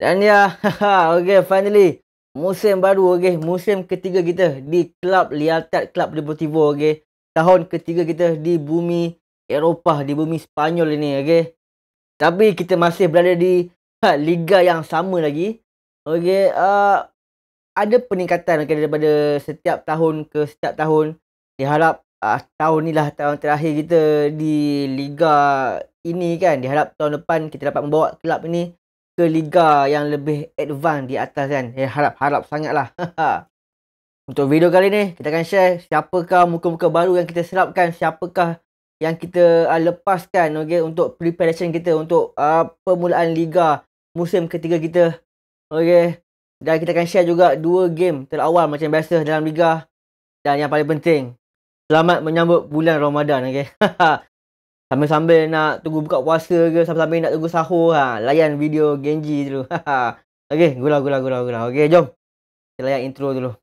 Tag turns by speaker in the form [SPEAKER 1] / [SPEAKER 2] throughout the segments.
[SPEAKER 1] Dan ya, okay, finally musim baru, okay, musim ketiga kita di Club Liatat Club Deportivo, okay, tahun ketiga kita di bumi Eropah, di bumi Spanyol ini, okay. Tapi kita masih berada di ha, liga yang sama lagi, okay. Uh, ada peningkatan okay, daripada setiap tahun ke setiap tahun. Diharap uh, tahun lah tahun terakhir kita di liga ini kan. Diharap tahun depan kita dapat membawa klub ini ke liga yang lebih advance di atas kan. Eh, harap-harap sangatlah. Untuk video kali ni, kita akan share siapakah muka-muka baru yang kita serapkan, siapakah yang kita uh, lepaskan okay, untuk preparation kita untuk uh, permulaan liga musim ketiga kita. Okay. Dan kita akan share juga dua game terawal macam biasa dalam liga. Dan yang paling penting, selamat menyambut bulan Ramadan. Okay. Sambil-sambil nak tunggu buka puasa ke Sambil-sambil nak tunggu sahur ha. Layan video Genji dulu ha, ha. Okay, gula gula gula gula Okay, jom Kita layan intro dulu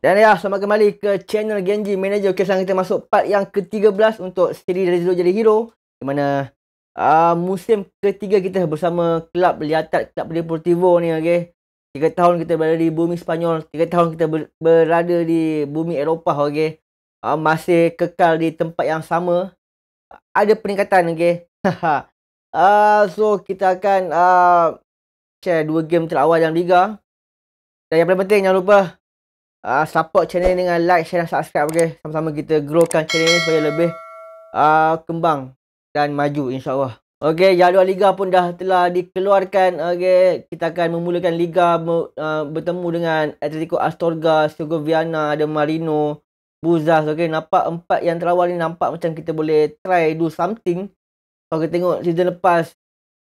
[SPEAKER 1] Dan ya, selamat kembali ke channel Genji Manager. Okay, sekarang kita masuk part yang ke-13 untuk siri dari Zero jadi Hero. Di mana uh, musim ketiga kita bersama Club Liatat, Club Deportivo ni, okay. Tiga tahun kita berada di bumi Spanyol. Tiga tahun kita ber berada di bumi Eropah, okay. Uh, masih kekal di tempat yang sama. Ada peningkatan, okay. uh, so, kita akan uh, share dua game terawal dalam Liga. Dan yang paling penting, jangan lupa uh, support channel ni dengan like, share dan subscribe okay. Sama-sama kita growkan channel ni supaya lebih uh, kembang dan maju insyaAllah Okey, jadual liga pun dah telah dikeluarkan. Okey, kita akan memulakan liga uh, bertemu dengan Atletico Astorga, Segoviana, ada Marino, Buzas. Okey, nampak empat yang terawal ni nampak macam kita boleh try do something. Kalau kita tengok season lepas,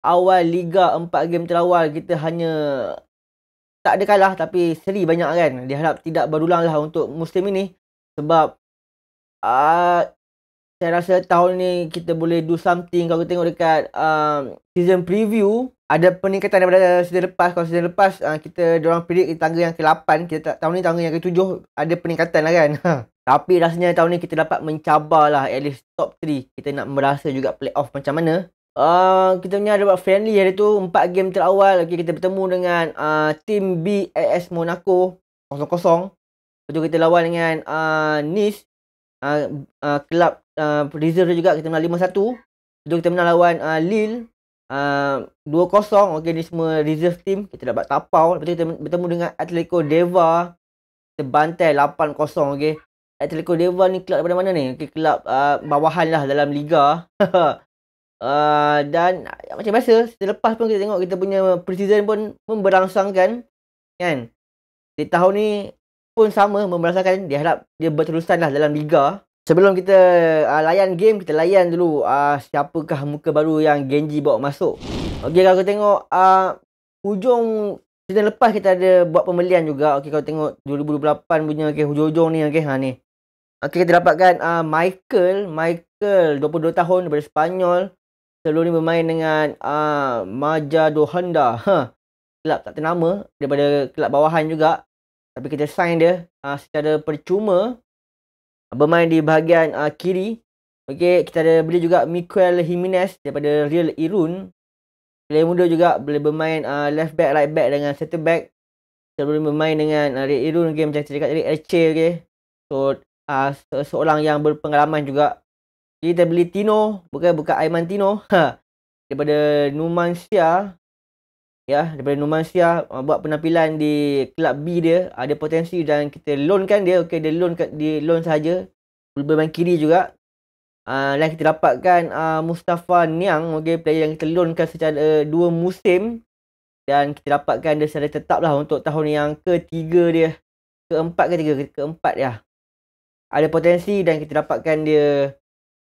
[SPEAKER 1] awal liga empat game terawal kita hanya tak ada kalah tapi seri banyak kan. Diharap tidak berulang lah untuk musim ini. Sebab uh, saya rasa tahun ni kita boleh do something. Kalau kita tengok dekat uh, season preview. Ada peningkatan daripada season lepas. Kalau season lepas uh, kita orang predict tangga yang ke-8. Kita, tahun ni tangga yang ke-7 ada peningkatan lah kan. tapi rasanya tahun ni kita dapat mencabar lah at least top 3. Kita nak merasa juga playoff macam mana uh, kita punya ada buat friendly hari tu empat game terawal okay, kita bertemu dengan uh, ah, tim BAS Monaco 0 kosong lepas tu kita lawan dengan uh, Nice uh, uh, club uh, reserve juga kita menang 5-1 lepas tu kita menang lawan uh, Lille Uh, 2-0 Okay ni semua reserve team Kita dapat tapau Lepas tu kita bertemu dengan Atletico Deva Kita bantai 8-0 Okay Atletico Deva ni Kelab daripada mana ni Okay kelab uh, Bawahan lah dalam Liga Uh, dan macam biasa selepas pun kita tengok kita punya preseason pun memberangsangkan kan di tahun ni pun sama memberangsangkan diharap dia berterusan lah dalam liga sebelum kita uh, layan game kita layan dulu uh, siapakah muka baru yang Genji bawa masuk Okey, kalau kita tengok uh, hujung season lepas kita ada buat pembelian juga Okey, kalau tengok 2028 punya okay, hujung-hujung ni okay, ha, ni Okey, kita dapatkan uh, Michael Michael 22 tahun daripada Spanyol sebelum ni bermain dengan uh, Maja Dohanda. Ha. Kelab tak ternama daripada kelab bawahan juga. Tapi kita sign dia uh, secara percuma bermain di bahagian uh, kiri. Okey, kita ada beli juga Miquel Jimenez daripada Real Irun. Player muda juga boleh bermain uh, left back, right back dengan center back. Sebelum bermain dengan uh, Real Irun game okay, macam cerita tadi LC okey. So, uh, seorang yang berpengalaman juga jadi kita beli Tino bukan buka Aiman Tino ha daripada Numansia ya daripada Numansia uh, buat penampilan di kelab B dia ada potensi dan kita loan kan dia okey dia loan kat dia loan saja berbanding kiri juga Uh, dan kita dapatkan uh, Mustafa Niang okay, Player yang kita loankan secara uh, dua musim Dan kita dapatkan dia secara tetap lah Untuk tahun yang ketiga dia Keempat ketiga? Keempat ya Ada potensi dan kita dapatkan dia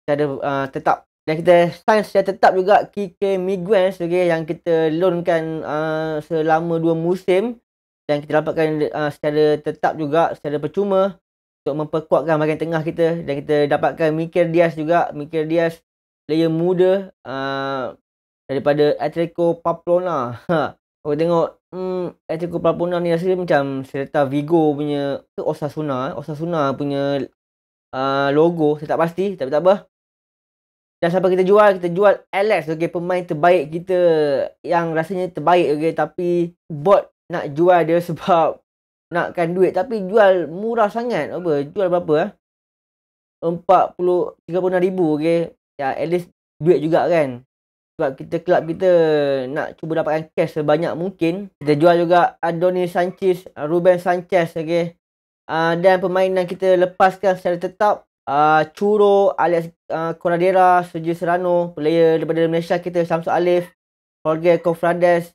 [SPEAKER 1] secara uh, tetap dan kita sign secara tetap juga Kike Miguens okay, yang kita loankan uh, selama dua musim dan kita dapatkan uh, secara tetap juga secara percuma untuk memperkuatkan bahagian tengah kita dan kita dapatkan Mikel Diaz juga Mikel Diaz player muda uh, daripada Atletico Pamplona ha. kita tengok hmm, Atletico Pamplona ni rasa macam Celta Vigo punya ke Osasuna eh? Osasuna punya uh, logo saya tak pasti tapi tak apa dan sampai kita jual? Kita jual Alex okey pemain terbaik kita yang rasanya terbaik okey tapi bot nak jual dia sebab nakkan duit tapi jual murah sangat. Apa? Jual berapa eh? 40 36000 okey. Ya at least duit juga kan. Sebab kita kelab kita nak cuba dapatkan cash sebanyak mungkin. Kita jual juga Adonis Sanchez, Ruben Sanchez okey. Uh, ah, dan yang kita lepaskan secara tetap uh, Churo, Alex uh, ah, Coradera, Sergio Serrano, player daripada Malaysia kita, Samsung Alif, Jorge Confrades.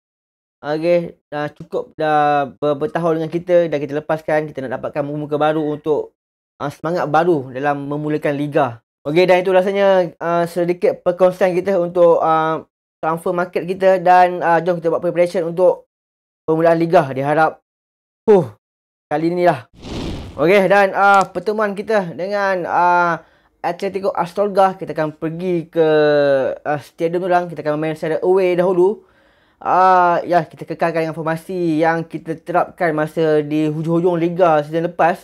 [SPEAKER 1] Ah, okay, uh, cukup dah bertahun dengan kita dah kita lepaskan kita nak dapatkan muka baru untuk uh, semangat baru dalam memulakan liga. Okay, dan itu rasanya uh, sedikit perkongsian kita untuk uh, transfer market kita dan uh, jom kita buat preparation untuk permulaan liga diharap huh kali lah. Okey dan uh, pertemuan kita dengan uh, Atletico Astorga kita akan pergi ke uh, stadium orang lah. kita akan main secara away dahulu. Ah uh, ya kita kekalkan dengan formasi yang kita terapkan masa di hujung-hujung liga season lepas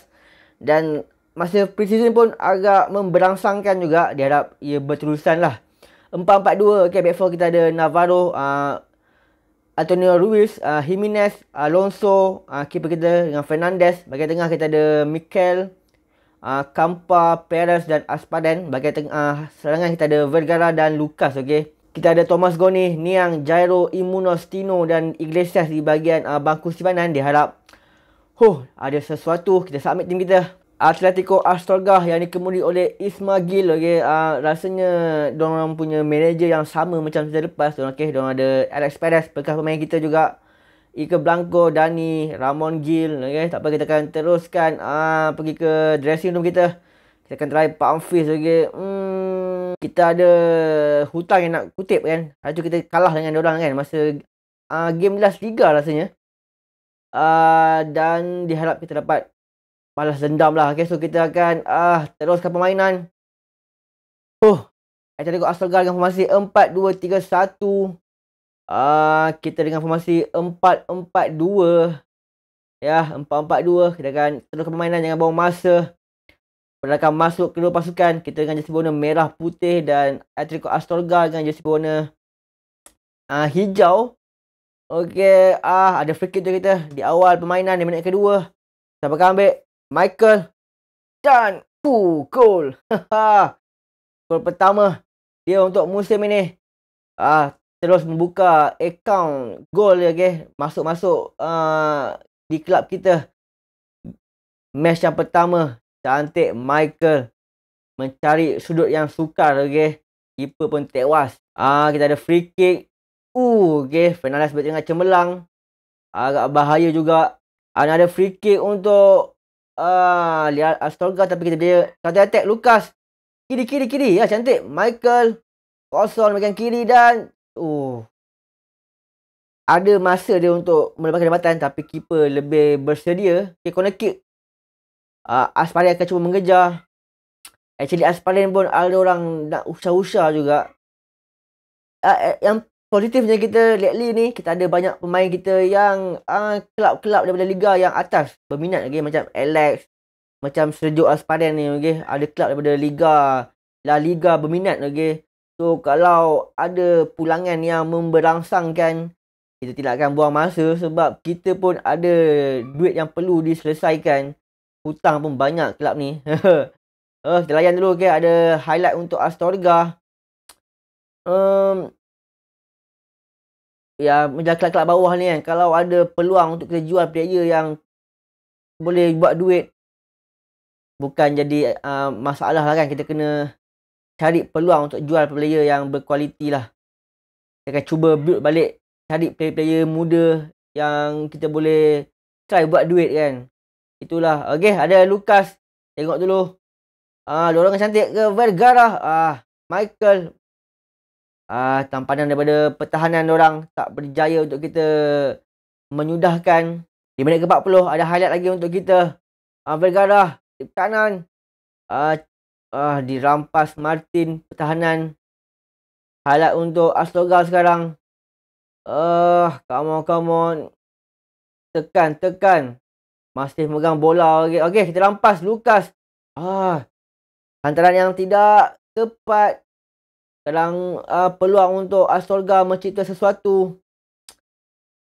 [SPEAKER 1] dan masa pre-season pun agak memberangsangkan juga diharap ia berterusan lah. 4-4-2 okay, back four kita ada Navarro uh, Antonio Ruiz, uh, Jimenez, Alonso, uh, keeper kita dengan Fernandez. Bagi tengah kita ada Mikel, uh, Kampa, Perez dan Aspaden. Bagi tengah uh, serangan kita ada Vergara dan Lucas. Okay. Kita ada Thomas Goni, Niang, Jairo, Imunos, Tino dan Iglesias di bahagian uh, bangku simpanan. Diharap huh, ada sesuatu. Kita submit tim kita. Atletico Astorga yang dikemudi oleh Ismail okay, uh, ah, rasanya diorang punya manager yang sama macam saya lepas tu okey diorang ada Alex Perez bekas pemain kita juga Ike Blanco, Dani, Ramon Gil okay, tak apa kita akan teruskan uh, pergi ke dressing room kita kita akan try Pak Amfis okay, hmm, kita ada hutang yang nak kutip kan hari kita kalah dengan diorang kan masa uh, game last liga rasanya uh, dan diharap kita dapat balas dendam lah. Okay, so kita akan uh, teruskan permainan. Oh, saya tengok Astrogar dengan formasi 4-2-3-1. Uh, ah, kita dengan formasi 4-4-2. Ya, 4-4-2. Kita akan teruskan permainan. Jangan bawa masa. Belakang masuk kedua pasukan. Kita dengan jersey warna merah putih dan Atletico Astorgal dengan jersey warna uh, hijau. Okey. Uh, ada free kick tu kita di awal permainan di minit kedua. Siapa akan ambil? Michael dan pukul. Gol gol pertama dia untuk musim ini. Ah uh, terus membuka account gol ya okay. Masuk-masuk uh, di klub kita. Match yang pertama cantik Michael mencari sudut yang sukar okey. Keeper pun tewas. Ah uh, kita ada free kick. Uh okey Fernandes bertengah cemerlang. Agak bahaya juga. Ah, ada free kick untuk Ah, Astorga tapi kita dia kata attack Lukas Kiri kiri kiri. Ya cantik. Michael kosong bagian kiri dan uh. Ada masa dia untuk melepaskan jambatan tapi keeper lebih bersedia. Okay, corner kick. Ah, uh, Aspari akan cuba mengejar. Actually Aspari pun ada orang nak usah-usah juga. Uh, yang positifnya kita lately ni kita ada banyak pemain kita yang ah, kelab-kelab uh, daripada liga yang atas berminat lagi okay? macam Alex macam Sergio Asparen ni okey ada kelab daripada liga La Liga berminat okey so kalau ada pulangan yang memberangsangkan kita tidak akan buang masa sebab kita pun ada duit yang perlu diselesaikan hutang pun banyak kelab ni Uh, kita layan dulu okay. Ada highlight untuk Astorga. Um, ya menjaga kelab-kelab bawah ni kan kalau ada peluang untuk kita jual player yang boleh buat duit bukan jadi uh, masalah lah kan kita kena cari peluang untuk jual player yang berkualiti lah kita akan cuba build balik cari player-player muda yang kita boleh try buat duit kan itulah ok ada Lukas tengok dulu Ah, uh, orang cantik ke Vergara? Ah, uh, Michael uh, tampanan daripada pertahanan orang tak berjaya untuk kita menyudahkan. Di minit ke-40 ada highlight lagi untuk kita. Uh, Vergara di kanan uh, uh, dirampas Martin pertahanan. Highlight untuk Astrogal sekarang. Uh, come on, come on. Tekan, tekan. Masih megang bola. Okey, okay, kita rampas. Lukas. Ah, hantaran yang tidak tepat sekarang uh, peluang untuk Astorga mencipta sesuatu.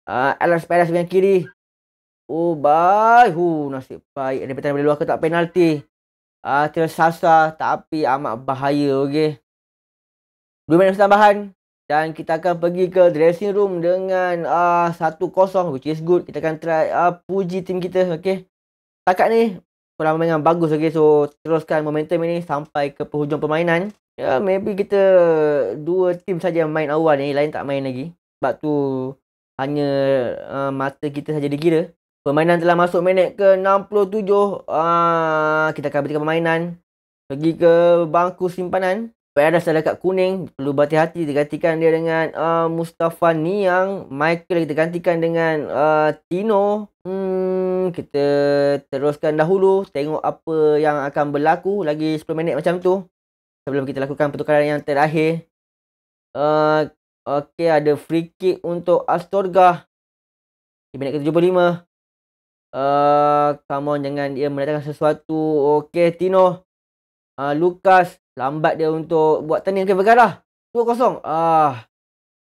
[SPEAKER 1] Uh, Alex yang kiri. Oh, bye. Huh, nasib baik. Dia bertahan dari luar ke tak penalti. Uh, tersasar tapi amat bahaya. Okay. Dua minit tambahan. Dan kita akan pergi ke dressing room dengan uh, ah, 1-0 which is good. Kita akan try uh, puji tim kita. Okay. Takat ni permainan bagus lagi. Okay? So, teruskan momentum ini sampai ke penghujung permainan. Ya, yeah, maybe kita dua tim saja yang main awal ni. Lain tak main lagi. Sebab tu hanya uh, mata kita saja dikira. Permainan telah masuk minit ke 67. Uh, ah, kita akan berikan permainan. Pergi ke bangku simpanan. Peres dah dekat kuning. Perlu berhati-hati. Kita gantikan dia dengan uh, Mustafa Niang. Michael kita gantikan dengan uh, Tino. Hmm, kita teruskan dahulu tengok apa yang akan berlaku lagi 10 minit macam tu sebelum kita lakukan pertukaran yang terakhir uh, Okey ada free kick untuk Astorga di minit ke-75. Ah uh, come on jangan dia mendatangkan sesuatu. Okey Tino. Ah uh, eh, Lucas lambat dia untuk buat turning ke Vergara. 2-0. Ah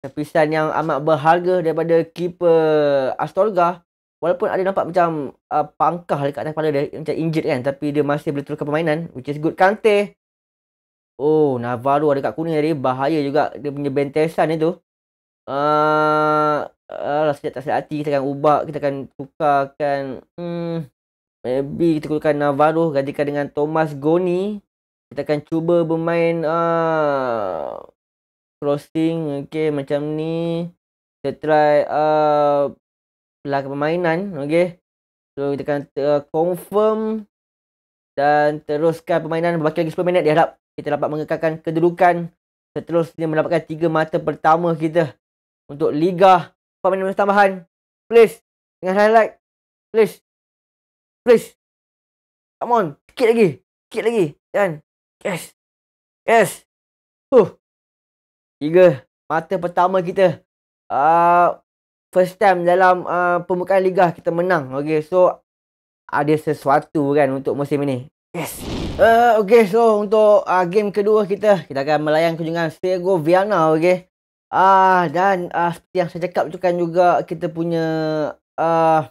[SPEAKER 1] uh, yang amat berharga daripada keeper Astorga Walaupun ada nampak macam uh, pangkah dekat atas kepala dia macam injured kan tapi dia masih boleh teruskan permainan which is good Kante. Oh, Navarro ada kat kuning tadi bahaya juga dia punya bentesan dia tu. Ah, uh, uh, tak sihat hati kita akan ubah, kita akan tukarkan hmm maybe kita gunakan Navarro gantikan dengan Thomas Goni. Kita akan cuba bermain uh, crossing Okay, macam ni. Kita try uh, lah pelak permainan okey so kita akan uh, confirm dan teruskan permainan berbaki lagi 10 minit diharap kita dapat mengekalkan kedudukan seterusnya mendapatkan tiga mata pertama kita untuk liga permainan tambahan please dengan highlight please please come on sikit lagi sikit lagi dan yes yes uh tiga mata pertama kita ah uh, first time dalam uh, pembukaan liga kita menang. Okay, so ada sesuatu kan untuk musim ini. Yes. Uh, okay, so untuk uh, game kedua kita, kita akan melayan kunjungan Sego Viana. Okay. Uh, dan uh, seperti yang saya cakap tu kan juga kita punya uh,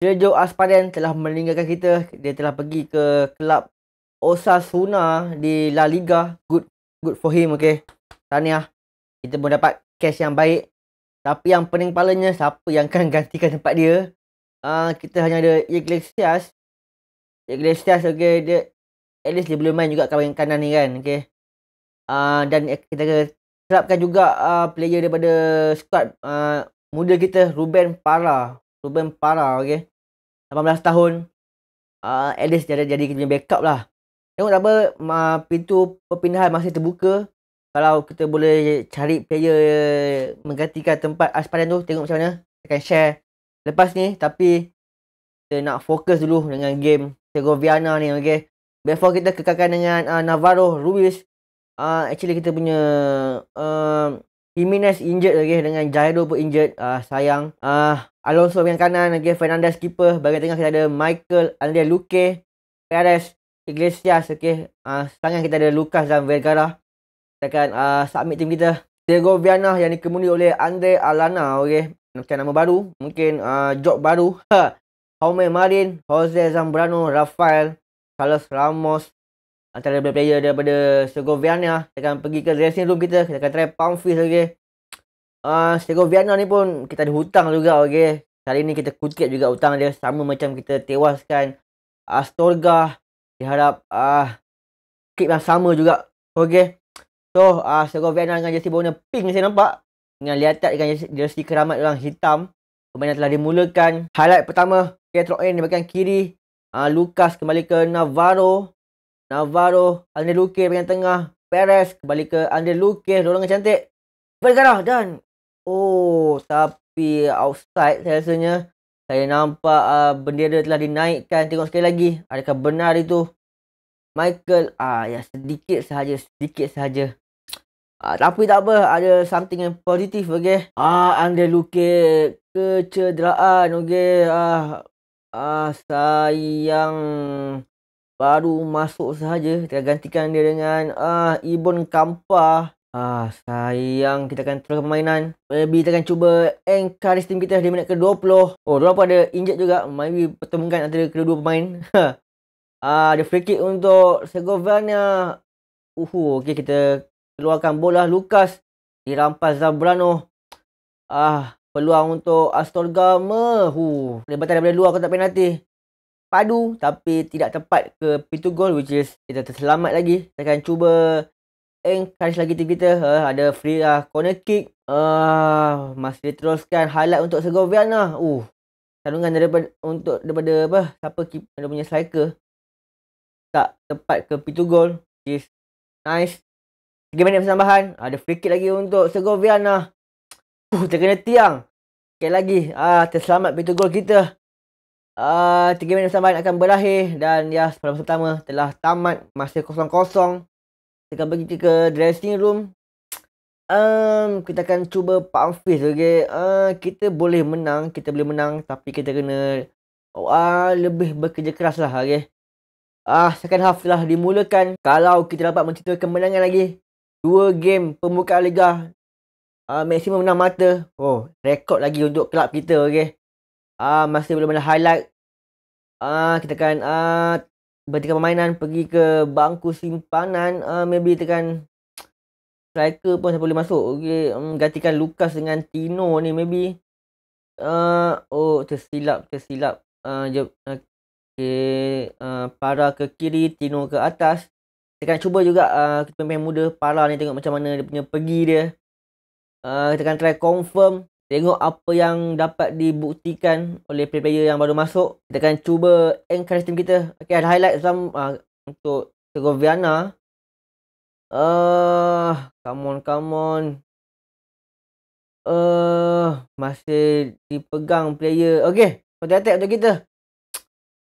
[SPEAKER 1] Sergio Aspadan telah meninggalkan kita. Dia telah pergi ke klub Osasuna di La Liga. Good good for him, okay. Tahniah. Kita pun dapat cash yang baik tapi yang pening kepalanya siapa yang akan gantikan tempat dia? Uh, kita hanya ada Iglesias. Iglesias okey dia at least dia boleh main juga kawan kanan ni kan. Okey. Uh, ah, dan eh, kita kerapkan juga uh, player daripada squad uh, muda kita Ruben Parra. Ruben Parra okey. 18 tahun. Uh, at least dia ada jadi kita punya backup lah. Tengok apa uh, pintu perpindahan masih terbuka kalau kita boleh cari player menggantikan tempat Aspadan tu tengok macam mana akan share lepas ni tapi kita nak fokus dulu dengan game Segoviana ni okey before kita kekalkan dengan uh, Navarro Ruiz uh, actually kita punya uh, Jimenez injured lagi dengan Jairo pun injured uh, sayang uh, Alonso yang kanan okay? Fernandez keeper bagi tengah kita ada Michael Andre Luque Perez Iglesias okey uh, sayang kita ada Lucas dan Vergara kita akan uh, submit team kita Diego Viana lah yang dikemuni oleh Andre Alana okey macam nama baru mungkin uh, job baru ha Jaume Marin Jose Zambrano Rafael Carlos Ramos antara player, -player daripada Segoviana lah. kita akan pergi ke dressing room kita kita akan try pump fist okey Uh, Segoviana ni pun kita ada hutang juga okey. Kali ni kita kutip juga hutang dia sama macam kita tewaskan uh, Astorga diharap ah uh, kick yang sama juga okey. So, uh, ah, Serovena dengan jersey warna pink saya nampak. Dengan Liatat dengan jersey keramat orang hitam. Permainan telah dimulakan. Highlight pertama, Ketroen di bahagian kiri. Uh, Lucas kembali ke Navarro. Navarro, Andre Luque bahagian tengah. Perez kembali ke Andre Luque. yang cantik. Vergara dan... Oh, tapi outside saya rasanya. Saya nampak uh, bendera telah dinaikkan. Tengok sekali lagi. Adakah benar itu? Michael, ah ya sedikit sahaja, sedikit sahaja. Uh, tapi tak apa, ada something yang positif, okay? Ah, anda luka kecederaan, okay? Ah, ah sayang baru masuk sahaja. Kita gantikan dia dengan ah Ibon Kampa. Ah, sayang kita akan terus permainan. Maybe kita akan cuba encourage team kita di minit ke-20. Oh, dia pun ada injek juga. Maybe pertemukan antara kedua-dua pemain. ah, ada free kick untuk Segovania. Uhu, okay kita keluarkan bola Lukas, dirampas Zambrano ah peluang untuk Astorga mehu lebatan daripada luar kotak penalti padu tapi tidak tepat ke pintu gol which is kita terselamat lagi kita akan cuba encourage lagi tim kita uh, ada free lah uh, corner kick uh, masih diteruskan highlight untuk Segoviana uh kandungan daripada untuk daripada apa siapa keep, ada punya striker tak tepat ke pintu gol which is nice 3 minit persembahan. Ada ah, free kick lagi untuk Segoviana. Lah. Uh, terkena tiang. Okay lagi. Ah, uh, terselamat pintu gol kita. Ah, uh, 3 minit persembahan akan berakhir dan ya sebelum pertama telah tamat masa kosong-kosong. Kita pergi ke dressing room. Um, kita akan cuba Pak Hafiz okay? uh, eh, Kita boleh menang Kita boleh menang Tapi kita kena oh, uh, Lebih bekerja keras lah okay? uh, ah, Second half telah dimulakan Kalau kita dapat mencintai kemenangan lagi dua game pembuka liga uh, ah, maksimum menang mata oh rekod lagi untuk kelab kita okay uh, ah, masih belum ada highlight uh, kita akan ah uh, bertikan permainan pergi ke bangku simpanan uh, maybe tekan striker pun siapa boleh masuk okay um, hmm, gantikan Lucas dengan Tino ni maybe uh, oh tersilap tersilap ah uh, okey uh, para ke kiri Tino ke atas kita akan cuba juga uh, pemain muda Para ni tengok macam mana dia punya pergi dia. Uh, kita akan try confirm. Tengok apa yang dapat dibuktikan oleh player-player yang baru masuk. Kita akan cuba encourage team kita. Okay, ada highlight Zam, uh, untuk Segoviana. Uh, come on, come on. Uh, masih dipegang player. Okay, kontak-kontak untuk kita.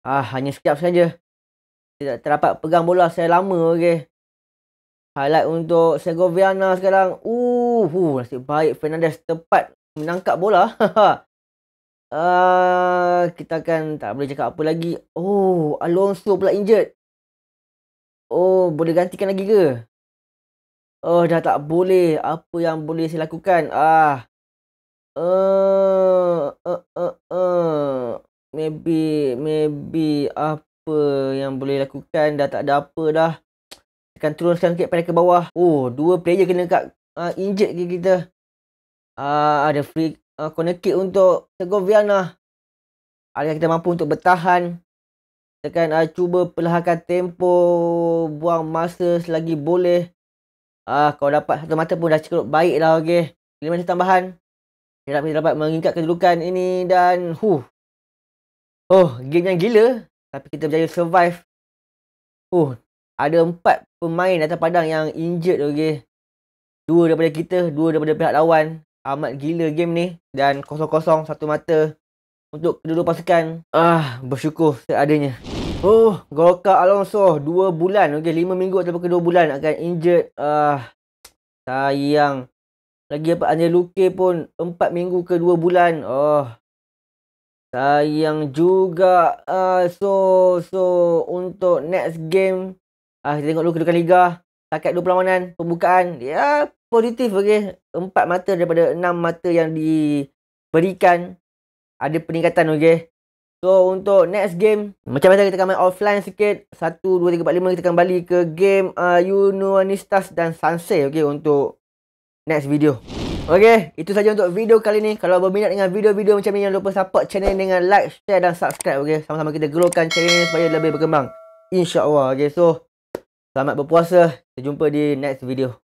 [SPEAKER 1] Ah, hanya sekejap saja tidak terdapat pegang bola saya lama okey. Highlight untuk Segoviana sekarang. Uh, uh nasib baik Fernandez tepat menangkap bola. uh, kita kan tak boleh cakap apa lagi. Oh, Alonso pula injured. Oh, boleh gantikan lagi ke? Oh, dah tak boleh. Apa yang boleh saya lakukan? Ah. Eh, uh, uh, uh, uh. maybe maybe apa apa yang boleh lakukan dah tak ada apa dah tekan turun sekarang kek pada ke bawah oh dua player kena kat uh, injet ke kita uh, ada free uh, corner kick untuk Segoviana adakah kita mampu untuk bertahan tekan uh, cuba perlahankan tempo buang masa selagi boleh Ah, uh, kalau dapat satu mata pun dah cukup baik lah okay. Kira macam tambahan kita dapat mengingat kedudukan ini dan huh. Oh, game yang gila tapi kita berjaya survive. Uh, ada empat pemain atas padang yang injured okay. Dua daripada kita, dua daripada pihak lawan. Amat gila game ni dan kosong-kosong satu mata untuk kedua pasukan. Ah, bersyukur seadanya. Oh, uh, Goka Alonso dua bulan okay lima minggu atau ke 2 bulan akan injured. Ah, sayang. Lagi apa Andre Luke pun empat minggu ke dua bulan. Oh, sayang ah, juga uh, so so untuk next game uh, kita tengok dulu kedudukan liga takat dua perlawanan pembukaan ya positif okay, empat mata daripada enam mata yang diberikan ada peningkatan okay. so untuk next game macam mana kita akan main offline sikit 1 2 3 4 5 kita akan balik ke game uh, Unionistas dan Sanse okay untuk next video Okey, itu saja untuk video kali ni. Kalau berminat dengan video-video macam ni jangan lupa support channel ini dengan like, share dan subscribe okey. Sama-sama kita growkan channel ini supaya lebih berkembang. Insyaallah. allah Okey, so selamat berpuasa. Kita jumpa di next video.